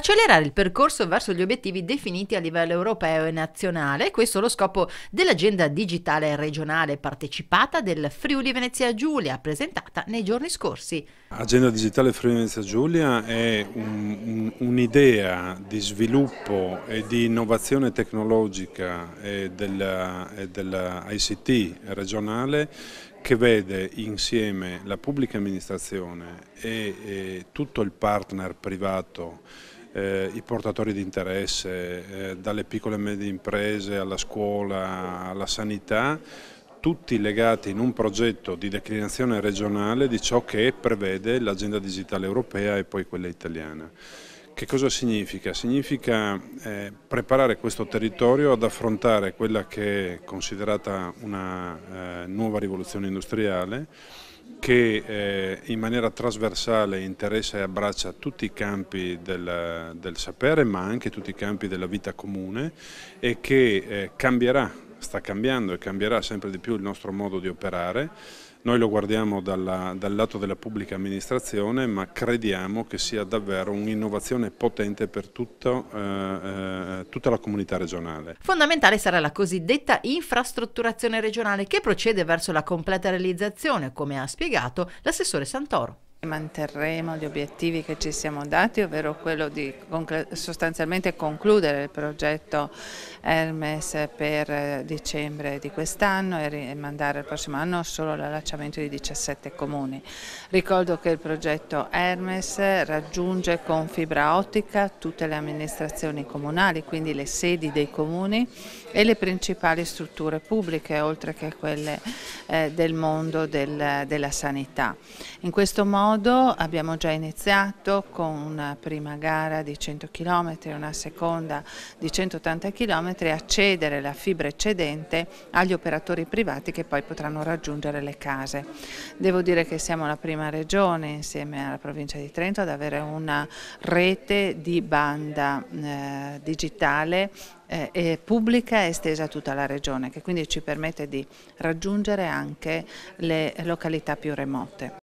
accelerare il percorso verso gli obiettivi definiti a livello europeo e nazionale, questo è lo scopo dell'agenda digitale regionale partecipata del Friuli Venezia Giulia, presentata nei giorni scorsi. Agenda digitale Friuli Venezia Giulia è un'idea un, un di sviluppo e di innovazione tecnologica dell'ICT della regionale che vede insieme la pubblica amministrazione e, e tutto il partner privato eh, i portatori di interesse, eh, dalle piccole e medie imprese alla scuola, alla sanità, tutti legati in un progetto di declinazione regionale di ciò che prevede l'agenda digitale europea e poi quella italiana. Che cosa significa? Significa eh, preparare questo territorio ad affrontare quella che è considerata una eh, nuova rivoluzione industriale che eh, in maniera trasversale interessa e abbraccia tutti i campi del, del sapere ma anche tutti i campi della vita comune e che eh, cambierà sta cambiando e cambierà sempre di più il nostro modo di operare. Noi lo guardiamo dalla, dal lato della pubblica amministrazione ma crediamo che sia davvero un'innovazione potente per tutto, eh, eh tutta la comunità regionale. Fondamentale sarà la cosiddetta infrastrutturazione regionale che procede verso la completa realizzazione, come ha spiegato l'assessore Santoro. Manterremo gli obiettivi che ci siamo dati, ovvero quello di sostanzialmente concludere il progetto Hermes per eh, dicembre di quest'anno e mandare al prossimo anno solo l'allacciamento di 17 comuni. Ricordo che il progetto Hermes raggiunge con fibra ottica tutte le amministrazioni comunali, quindi le sedi dei comuni e le principali strutture pubbliche, oltre che quelle eh, del mondo della sanità. In questo modo modo abbiamo già iniziato con una prima gara di 100 km e una seconda di 180 km a cedere la fibra eccedente agli operatori privati che poi potranno raggiungere le case. Devo dire che siamo la prima regione insieme alla provincia di Trento ad avere una rete di banda eh, digitale eh, pubblica estesa a tutta la regione che quindi ci permette di raggiungere anche le località più remote.